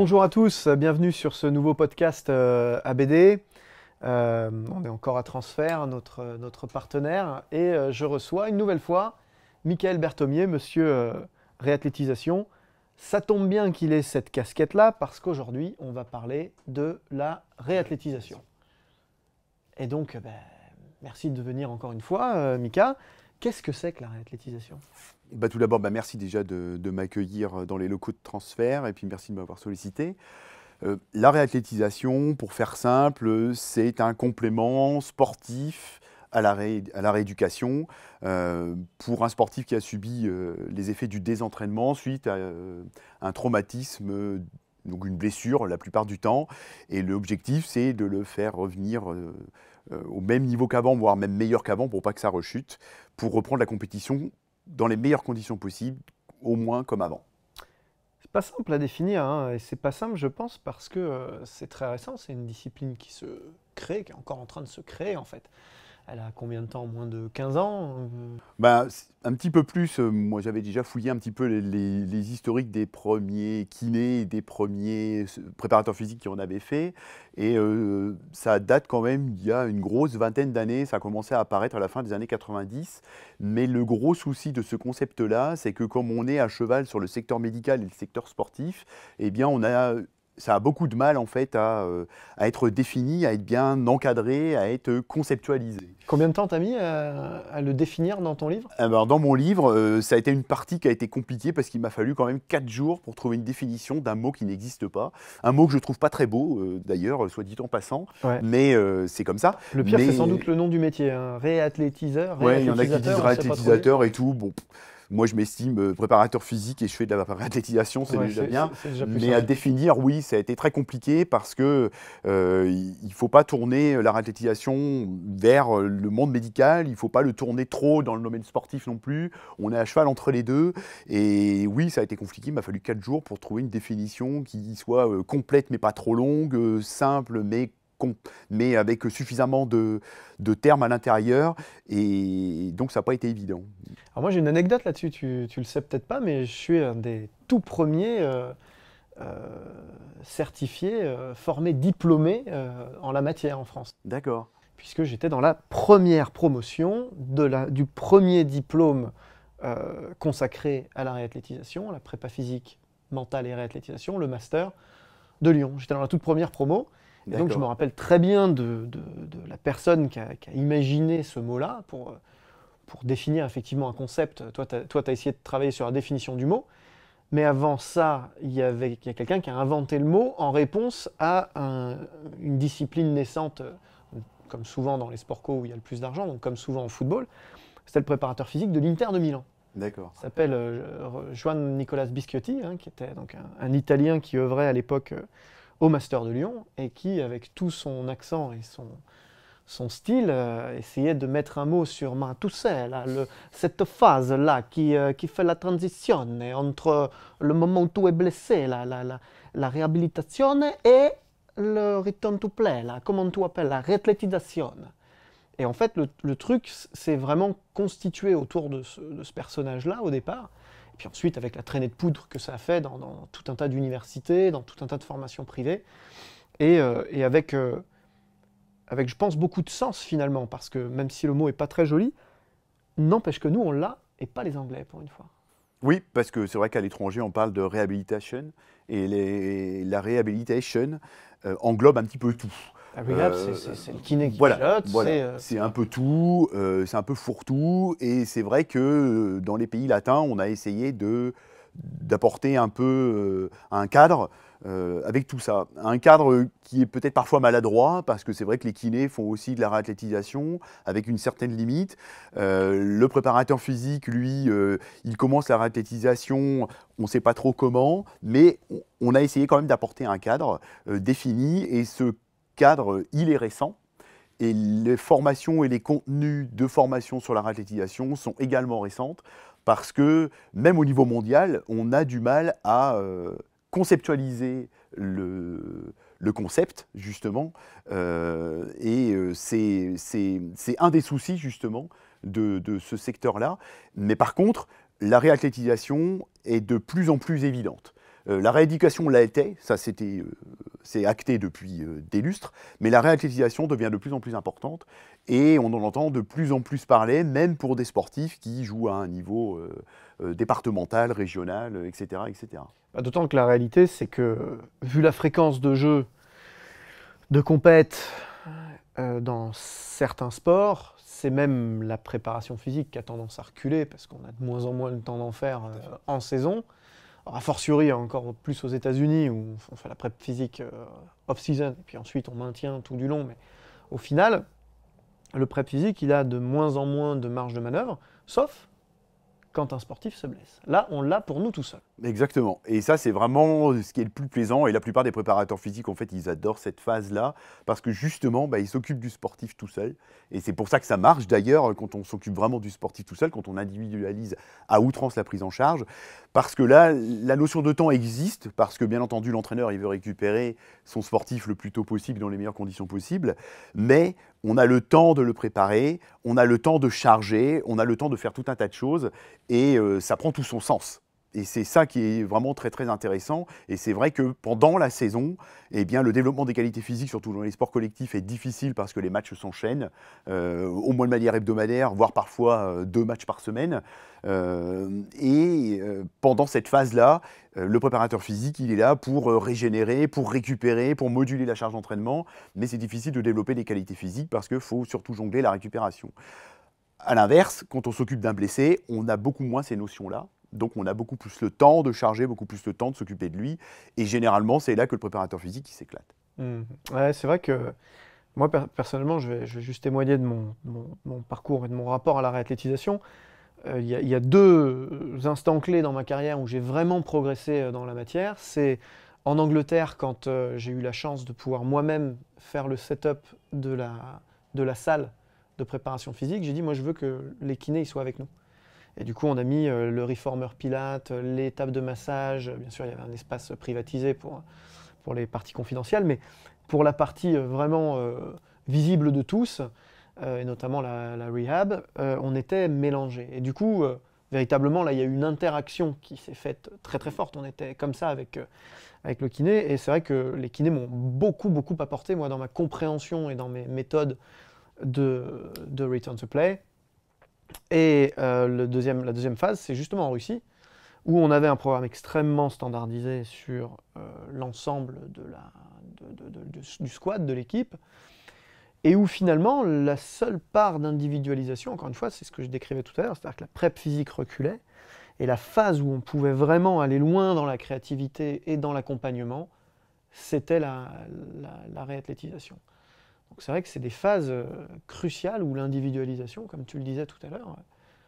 Bonjour à tous, bienvenue sur ce nouveau podcast euh, ABD. Euh, on est encore à Transfert, notre, notre partenaire, et euh, je reçois une nouvelle fois Michael Berthomier, monsieur réathlétisation. Ça tombe bien qu'il ait cette casquette-là parce qu'aujourd'hui, on va parler de la réathlétisation. Et donc, ben, merci de venir encore une fois, Mika. Qu'est-ce que c'est que la réathlétisation bah, Tout d'abord, bah, merci déjà de, m'accueillir euh, dans les locaux de transfert et puis merci de m'avoir sollicité. Euh, la réathlétisation, pour faire simple, c'est un complément sportif à la, à la rééducation euh, pour un sportif qui a subi les effets du désentraînement suite à un traumatisme donc une blessure la plupart du temps. Et l'objectif, c'est de le faire revenir euh, au même niveau qu'avant, voire même meilleur qu'avant, pour pas que ça rechute, pour reprendre la compétition dans les meilleures conditions possibles, au moins comme avant C'est pas simple à définir, hein, et c'est pas simple, je pense, parce que euh, c'est très récent, c'est une discipline qui se crée, qui est encore en train de se créer, en fait elle a combien de temps Moins de 15 ans euh? bah, Un petit peu plus. Euh, moi, j'avais déjà fouillé un petit peu les, historiques des premiers kinés, des premiers euh, préparateurs physiques qui en avaient fait. Et ça date quand même il y a une grosse vingtaine d'années. Ça a commencé à apparaître à la fin des années 90. Mais le gros souci de ce concept-là, c'est que comme on est à cheval sur le secteur médical et le secteur sportif, eh bien, on a ça a beaucoup de mal en fait euh, à, être défini, à être bien encadré, à être conceptualisé. Combien de temps t'as mis à, le définir dans ton livre Dans mon livre, euh, ça a été une partie qui a été compliquée parce qu'il m'a fallu quand même 4 jours pour trouver une définition d'un mot qui n'existe pas. Un mot que je trouve pas très beau euh, d'ailleurs, soit dit en passant, mais c'est comme ça. Le pire, c'est sans doute le nom du métier, hein. réathlétiseur. Oui, il y en a qui disent réathlétisateur et tout. Bon, moi, je m'estime euh, préparateur physique et je fais de la athlétisation, c'est déjà bien. mais à définir, oui, ça a été très compliqué parce que euh, il faut pas tourner euh, la réathlétisation vers euh, le monde médical. Il faut pas le tourner trop dans le domaine sportif non plus. On est à cheval entre les deux. Et oui, ça a été compliqué. Il m'a fallu quatre jours pour trouver une définition qui soit complète mais pas trop longue, simple mais mais avec suffisamment de, termes à l'intérieur. Et donc, ça n'a pas été évident. Alors moi, j'ai une anecdote là-dessus, tu, ne le sais peut-être pas, mais je suis un des tout premiers euh, euh, certifiés, euh, formés, diplômés en la matière en France. D'accord. Puisque j'étais dans la première promotion de la, du premier diplôme consacré à la réathlétisation, à la prépa physique, mentale et réathlétisation, le master de Lyon. J'étais dans la toute première promo donc je me rappelle très bien de, la personne qui a, imaginé ce mot-là pour, euh, définir effectivement un concept. Toi, tu as, essayé de travailler sur la définition du mot. Mais avant ça, il y, avait, a quelqu'un qui a inventé le mot en réponse à une discipline naissante, euh, comme souvent dans les sports co où il y a le plus d'argent, donc comme souvent au football. C'était le préparateur physique de l'Inter de Milan. D'accord. s'appelle euh, Juan Nicolas Bischiotti, hein, qui était donc un, Italien qui œuvrait à l'époque. Euh, au Master de Lyon et qui, avec tout son accent et son, son style, euh, essayait de mettre un mot sur ma tout seul hein, cette phase-là qui, euh, qui, fait la transition entre le moment où tu es blessé, la, la, la, réhabilitation, et le return to play, là, comment tu appelle la réathlétisation. Et en fait, le, le truc, c'est vraiment constitué autour de ce personnage-là au départ. Puis ensuite, avec la traînée de poudre que ça a fait dans, tout un tas d'universités, dans tout un tas de formations privées, et, euh, avec, euh, avec, je pense, beaucoup de sens finalement, parce que même si le mot n'est pas très joli, n'empêche que nous, on l'a, et pas les Anglais, pour une fois. Oui, parce que c'est vrai qu'à l'étranger, on parle de réhabilitation, et, la réhabilitation euh, englobe un petit peu tout. La ah, euh, c'est le kiné qui voilà, euh, C'est un peu tout, euh, c'est un peu fourre-tout. Et c'est vrai que dans les pays latins, on a essayé d'apporter un peu un cadre avec tout ça. Un cadre qui est peut-être parfois maladroit, parce que c'est vrai que les kinés font aussi de la réathlétisation, avec une certaine limite. le préparateur physique, lui, il commence la réathlétisation, on ne sait pas trop comment, mais on, on a essayé quand même d'apporter un cadre défini, et ce cadre, euh, il est récent. Et les formations et les contenus de formation sur la réathlétisation sont également récentes parce que même au niveau mondial, on a du mal à euh, conceptualiser le, concept, justement. Euh, et c'est un des soucis, justement, de, de ce secteur-là. Mais par contre, la réathlétisation est de plus en plus évidente. Euh, la rééducation l'a été, ça c'était, euh, c'est acté depuis euh, des lustres, mais la réathlétisation devient de plus en plus importante et on en entend de plus en plus parler, même pour des sportifs qui jouent à un niveau départemental, régional, etc. etc. Bah, d'autant que la réalité, c'est que vu la fréquence de jeux, de compètes dans certains sports, c'est même la préparation physique qui a tendance à reculer parce qu'on a de moins en moins le temps d'en faire en saison a fortiori encore plus aux États-Unis où on fait la prep physique euh, off-season et puis ensuite on maintient tout du long. Mais au final, le prep physique, il a de moins en moins de marge de manœuvre, sauf quand un sportif se blesse. Là, on l'a pour nous tout seul. Exactement. Et ça, c'est vraiment ce qui est le plus plaisant. Et la plupart des préparateurs physiques, en fait, ils adorent cette phase-là parce que justement, bah, ils s'occupent du sportif tout seul. Et c'est pour ça que ça marche d'ailleurs quand on s'occupe vraiment du sportif tout seul, quand on individualise à outrance la prise en charge. Parce que là, la notion de temps existe parce que bien entendu, l'entraîneur, il veut récupérer son sportif le plus tôt possible dans les meilleures conditions possibles. Mais on a le temps de le préparer, on a le temps de charger, on a le temps de faire tout un tas de choses et euh, ça prend tout son sens et c'est ça qui est vraiment très très intéressant. Et c'est vrai que pendant la saison, eh bien, le développement des qualités physiques, surtout dans les sports collectifs, est difficile parce que les matchs s'enchaînent, euh, au moins de manière hebdomadaire, voire parfois euh, deux matchs par semaine. Euh, et pendant cette phase-là, le préparateur physique, il est là pour régénérer, pour récupérer, pour moduler la charge d'entraînement. Mais c'est difficile de développer des qualités physiques parce qu'il faut surtout jongler la récupération. A l'inverse, quand on s'occupe d'un blessé, on a beaucoup moins ces notions-là. Donc on a beaucoup plus le temps de charger, beaucoup plus le temps de s'occuper de lui. Et généralement, c'est là que le préparateur physique s'éclate. Mmh. c'est vrai que moi, personnellement, je vais, juste témoigner de mon, parcours et de mon rapport à la réathlétisation. Euh, il y, a deux instants clés dans ma carrière où j'ai vraiment progressé euh, dans la matière. C'est en Angleterre, quand euh, j'ai eu la chance de pouvoir moi-même faire le setup de la, de la salle de préparation physique, j'ai dit, moi, je veux que les kinés soient avec nous. Et du coup, on a mis euh, le reformer Pilate, euh, les tables de massage. Bien sûr, il y avait un espace privatisé pour, pour les parties confidentielles, mais pour la partie euh, vraiment visible de tous, et notamment la, la rehab, on était mélangés. Et du coup, véritablement, là, il y a eu une interaction qui s'est faite très très forte. On était comme ça avec, avec le kiné. Et c'est vrai que les kinés m'ont beaucoup, beaucoup apporté, moi, dans ma compréhension et dans mes méthodes de, de Return to Play. Et euh, la deuxième phase, c'est justement en Russie, où on avait un programme extrêmement standardisé sur euh, l'ensemble du squad, de l'équipe, et où finalement la seule part d'individualisation, encore une fois, c'est ce que je décrivais tout à l'heure, c'est-à-dire que la prep physique reculait, et la phase où on pouvait vraiment aller loin dans la créativité et dans l'accompagnement, c'était la, la réathlétisation c'est vrai que c'est des phases euh, cruciales où l'individualisation, comme tu le disais tout à l'heure, euh,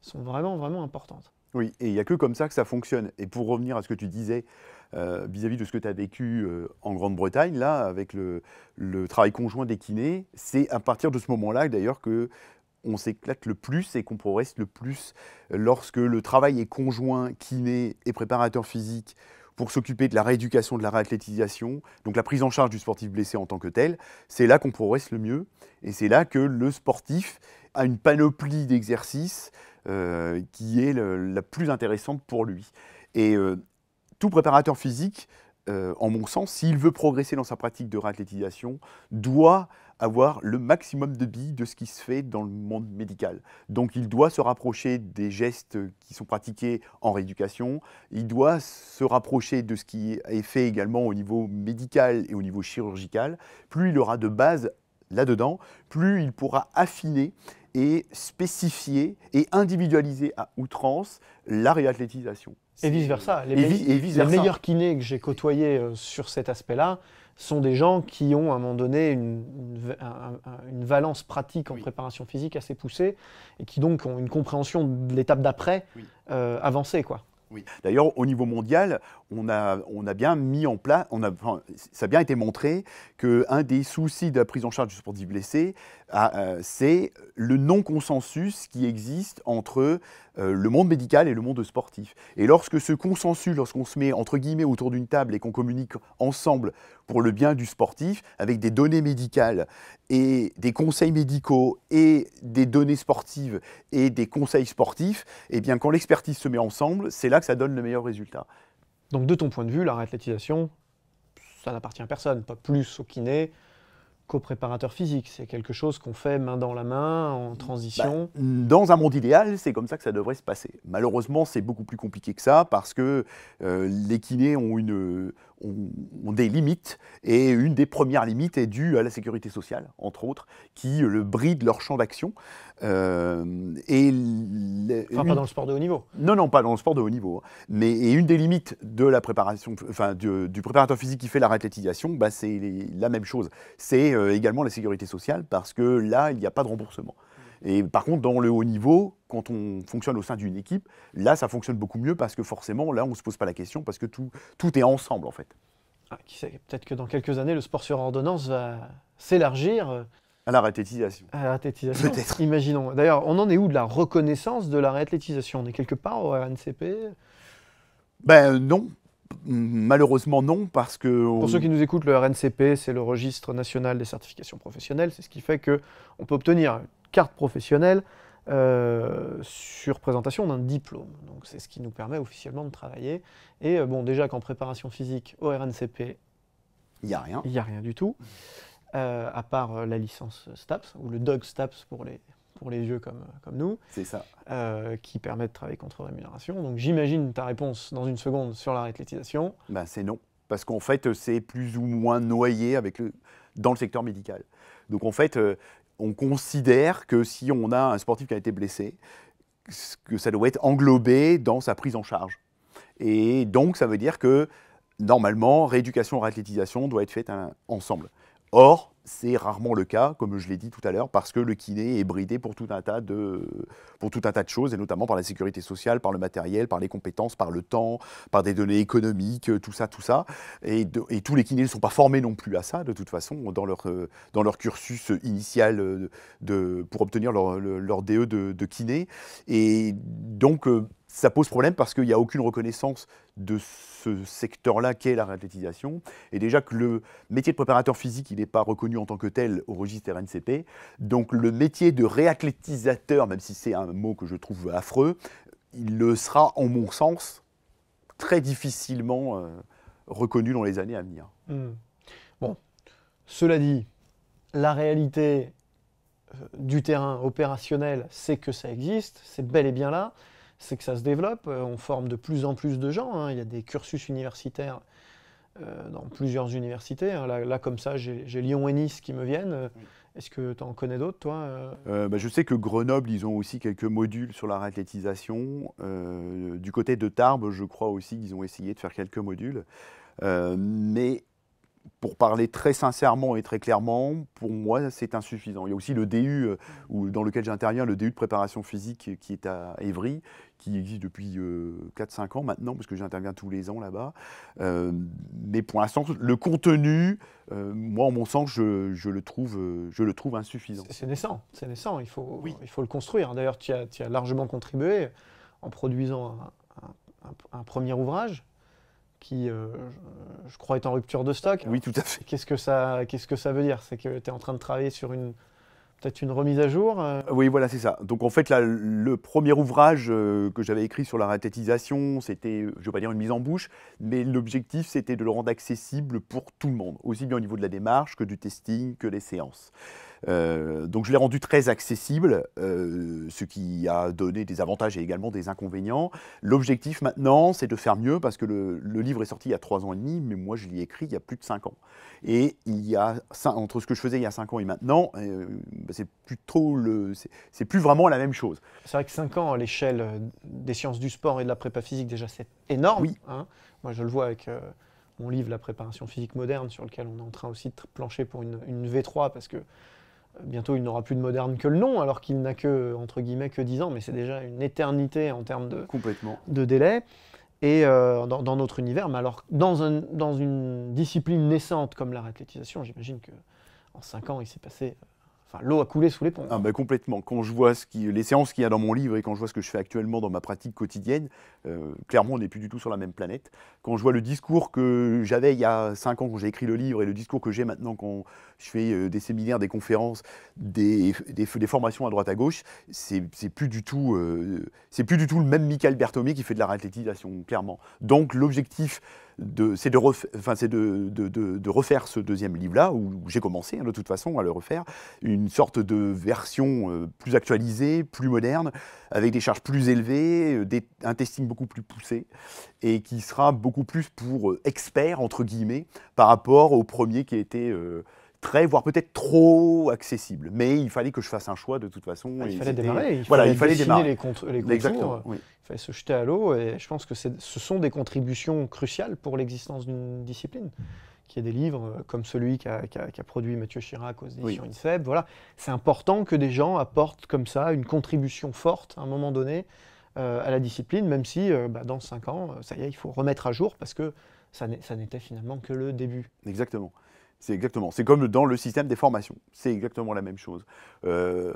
sont vraiment, vraiment importantes. Oui, et il n'y a que comme ça que ça fonctionne. Et pour revenir à ce que tu disais euh, vis-à-vis de ce que tu as vécu en Grande-Bretagne, là, avec le, travail conjoint des kinés, c'est à partir de ce moment-là, d'ailleurs, que on s'éclate le plus et qu'on progresse le plus lorsque le travail est conjoint, kiné et préparateur physique pour s'occuper de la rééducation, de la réathlétisation, donc la prise en charge du sportif blessé en tant que tel. C'est là qu'on progresse le mieux et c'est là que le sportif a une panoplie d'exercices euh, qui est la plus intéressante pour lui. Et euh, tout préparateur physique, euh, en mon sens, s'il veut progresser dans sa pratique de réathlétisation, doit avoir le maximum de billes de ce qui se fait dans le monde médical. Donc il doit se rapprocher des gestes qui sont pratiqués en rééducation, il doit se rapprocher de ce qui est fait également au niveau médical et au niveau chirurgical. Plus il aura de base là-dedans, plus il pourra affiner et spécifier et individualiser à outrance la réathlétisation. Et vice-versa. Les, les meilleurs kinés que j'ai côtoyés euh, sur cet aspect-là, sont des gens qui ont à un moment donné une, une, valence pratique en préparation physique assez poussée et qui donc ont une compréhension de l'étape d'après euh, avancée. Quoi. Oui. D'ailleurs, au niveau mondial, on a, bien mis en place, ça a bien été montré qu'un des soucis de la prise en charge du sportif blessé, ah, euh, c'est le non-consensus qui existe entre euh, le monde médical et le monde sportif. Et lorsque ce consensus, lorsqu'on se met entre guillemets autour d'une table et qu'on communique ensemble pour le bien du sportif, avec des données médicales et des conseils médicaux et des données sportives et des conseils sportifs, eh bien quand l'expertise se met ensemble, c'est là que ça donne le meilleur résultat. Donc de ton point de vue, la réathlétisation, ça n'appartient à personne, pas plus au kiné qu'au préparateur physique. C'est quelque chose qu'on fait main dans la main, en bah, transition. dans un monde idéal, c'est comme ça que ça devrait se passer. Malheureusement, c'est beaucoup plus compliqué que ça parce que euh, les kinés ont une, ont, des limites, et une des premières limites est due à la sécurité sociale, entre autres, qui le bride leur champ d'action. Euh, et pas dans le sport de haut niveau. Non, non, pas dans le sport de haut niveau. Hein. Mais et une des limites de la préparation, enfin, du, préparateur physique qui fait la réathlétisation, bah, c'est la même chose. C'est euh, également la sécurité sociale, parce que là, il n'y a pas de remboursement. Et par contre, dans le haut niveau, quand on fonctionne au sein d'une équipe, là, ça fonctionne beaucoup mieux parce que forcément, là, on ne se pose pas la question parce que tout, tout est ensemble, en fait. Ah, qui sait, peut-être que dans quelques années, le sport sur ordonnance va s'élargir. À la réathlétisation. À la réathlétisation, peut-être. Imaginons. D'ailleurs, on en est où de la reconnaissance de la réathlétisation On est quelque part au RNCP Ben non, Malheureusement, non, parce que. Pour ceux qui nous écoutent, le RNCP, c'est le registre national des certifications professionnelles. C'est ce qui fait que on peut obtenir carte professionnelle euh, sur présentation d'un diplôme. Donc c'est ce qui nous permet officiellement de travailler. Et euh, bon, déjà qu'en préparation physique au RNCP, il n'y a rien. Il n'y a rien du tout, euh, à part la licence STAPS ou le DOG STAPS pour les, pour les vieux comme, comme nous. C'est ça. qui permet de travailler contre rémunération. Donc j'imagine ta réponse dans une seconde sur la réclétisation. Ben c'est non. Parce qu'en fait, c'est plus ou moins noyé avec dans le secteur médical. Donc en fait, on considère que si on a un sportif qui a été blessé, que ça doit être englobé dans sa prise en charge. Et donc, ça veut dire que normalement, rééducation, réathlétisation doit être faite hein, ensemble. Or, c'est rarement le cas, comme je l'ai dit tout à l'heure, parce que le kiné est bridé pour tout, un tas de, pour tout un tas de choses, et notamment par la sécurité sociale, par le matériel, par les compétences, par le temps, par des données économiques, tout ça, tout ça. Et, tous les kinés ne sont pas formés non plus à ça, de toute façon, dans leur, dans leur cursus initial pour obtenir leur, DE e de, de kiné. Et donc, euh, ça pose problème parce qu'il n'y a aucune reconnaissance de ce secteur-là qu'est la réathlétisation. Et déjà que le métier de préparateur physique, il n'est pas reconnu en tant que tel au registre RNCP. Donc le métier de réathlétisateur, même si c'est un mot que je trouve affreux, il le sera, en mon sens, très difficilement euh, reconnu dans les années à venir. Hmm. Bon, cela dit, la réalité euh, du terrain opérationnel, c'est que ça existe, c'est bel et bien là c'est que ça se développe. Euh, on forme de plus en plus de gens. Hein. Il y a des cursus universitaires euh, dans plusieurs universités. Hein. Là, comme ça, j'ai Lyon et Nice qui me viennent. Est-ce que tu en connais d'autres, toi euh? Bah, Je sais que Grenoble, ils ont aussi quelques modules sur la réathlétisation, du côté de Tarbes, je crois aussi qu'ils ont essayé de faire quelques modules. mais pour parler très sincèrement et très clairement, pour moi, c'est insuffisant. Il y a aussi le DU euh, dans lequel j'interviens, le DU de préparation physique qui est à Évry, qui existe depuis 4-5 euh, ans maintenant, parce que j'interviens tous les ans là-bas. Euh, mais pour l'instant, le contenu, moi, en mon sens, je, le, trouve, je le trouve insuffisant. C'est naissant, c'est naissant, il faut, il faut le construire. D'ailleurs, tu as, largement contribué en produisant un premier ouvrage qui, euh, je crois, est en rupture de stock. Oui, tout à fait. Qu'est-ce que ça, qu'est-ce que ça veut dire C'est que tu es en train de travailler sur une peut-être une remise à jour euh euh, Oui, voilà, c'est ça. Donc en fait, là, le premier ouvrage que j'avais écrit sur la rathétisation, c'était, je ne vais pas dire une mise en bouche, mais l'objectif, c'était de le rendre accessible pour tout le monde, aussi bien au niveau de la démarche que du testing, que des séances. Euh, donc je l'ai rendu très accessible, euh, ce qui a donné des avantages et également des inconvénients. L'objectif maintenant, c'est de faire mieux parce que le, livre est sorti il y a trois ans et demi, mais moi je l'ai écrit il y a plus de cinq ans. Et il y a entre ce que je faisais il y a cinq ans et maintenant, euh, bah, c'est plus trop le, c'est plus vraiment la même chose. C'est vrai que cinq ans à l'échelle des sciences du sport et de la prépa physique déjà c'est énorme. Oui. Hein. moi je le vois avec mon livre La préparation physique moderne sur lequel on est en train aussi de plancher pour une, une V3 parce que bientôt il n'aura plus de moderne que le nom, alors qu'il n'a que, entre guillemets, que 10 ans, mais c'est déjà une éternité en termes de, Complètement. de délai. Et euh, dans, notre univers, mais alors dans, un, dans une discipline naissante comme la réathlétisation, j'imagine qu'en en 5 ans, il s'est passé euh, l'eau a coulé sous les ponts. Ah, bah, complètement. Quand je vois ce qui, les séances qu'il y a dans mon livre et quand je vois ce que je fais actuellement dans ma pratique quotidienne, euh, clairement, on n'est plus du tout sur la même planète. Quand je vois le discours que j'avais il y a cinq ans quand j'ai écrit le livre et le discours que j'ai maintenant quand je fais euh, des séminaires, des conférences, des, formations à droite à gauche, c'est plus, du tout, euh, plus du tout le même Michael Bertomé qui fait de la réathlétisation, clairement. Donc l'objectif c'est de, refaire, ce deuxième livre-là, où j'ai commencé hein, de toute façon à le refaire, une sorte de version euh, plus actualisée, plus moderne, avec des charges plus élevées, euh, des, un testing beaucoup plus poussé, et qui sera beaucoup plus pour euh, experts, entre guillemets, par rapport au premier qui était... été très, voire peut-être trop accessible. Mais il fallait que je fasse un choix de toute façon. Ah, il fallait démarrer. Il voilà, fallait, il fallait démarrer. les, les euh, Il fallait se jeter à l'eau. Et je pense que ce sont des contributions cruciales pour l'existence d'une discipline. Qu'il y ait des livres euh, comme celui qu'a produit Mathieu Chirac aux éditions oui. Voilà. C'est important que des gens apportent comme ça une contribution forte à un moment donné euh, à la discipline, même si bah, dans cinq ans, ça y est, il faut remettre à jour parce que ça n'était finalement que le début. Exactement. C'est exactement. C'est comme dans le système des formations. C'est exactement la même chose. Euh,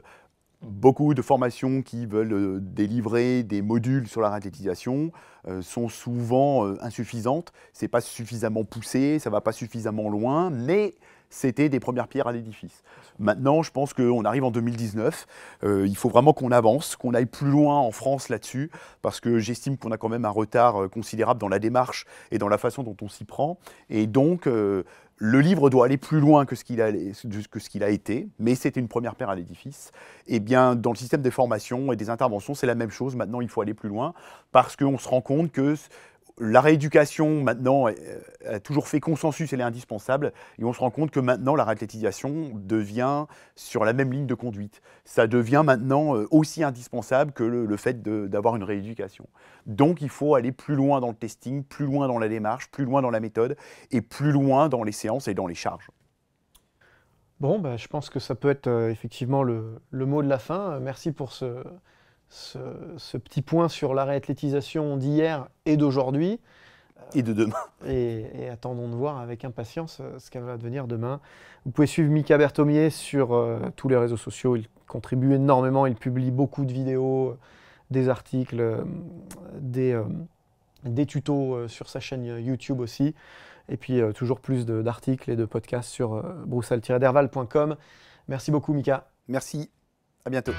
beaucoup de formations qui veulent euh, délivrer des modules sur la radicalisation euh, sont souvent insuffisantes. C'est pas suffisamment poussé, ça va pas suffisamment loin, mais c'était des premières pierres à l'édifice. Maintenant, je pense qu'on arrive en 2019. il faut vraiment qu'on avance, qu'on aille plus loin en France là-dessus, parce que j'estime qu'on a quand même un retard considérable dans la démarche et dans la façon dont on s'y prend. Et donc, le livre doit aller plus loin que ce qu'il a, été, mais c'était une première paire à l'édifice. Et eh bien, dans le système des formations et des interventions, c'est la même chose. Maintenant, il faut aller plus loin parce qu'on se rend compte que la rééducation, maintenant, euh, a toujours fait consensus, elle est indispensable. Et on se rend compte que maintenant, la réathlétisation devient sur la même ligne de conduite. Ça devient maintenant euh, aussi indispensable que le, fait d'avoir une rééducation. Donc, il faut aller plus loin dans le testing, plus loin dans la démarche, plus loin dans la méthode et plus loin dans les séances et dans les charges. Bon, bah, je pense que ça peut être euh, effectivement le, mot de la fin. merci pour ce, ce, petit point sur la réathlétisation d'hier et d'aujourd'hui. Et de demain. Et, attendons de voir avec impatience euh, ce qu'elle va devenir demain. Vous pouvez suivre Mika Berthomier sur euh, tous les réseaux sociaux. Il contribue énormément, il publie beaucoup de vidéos, euh, des articles, des, des, tutos sur sa chaîne YouTube aussi. Et puis toujours plus d'articles et de podcasts sur broussal-derval.com. Merci beaucoup Mika. Merci, à bientôt.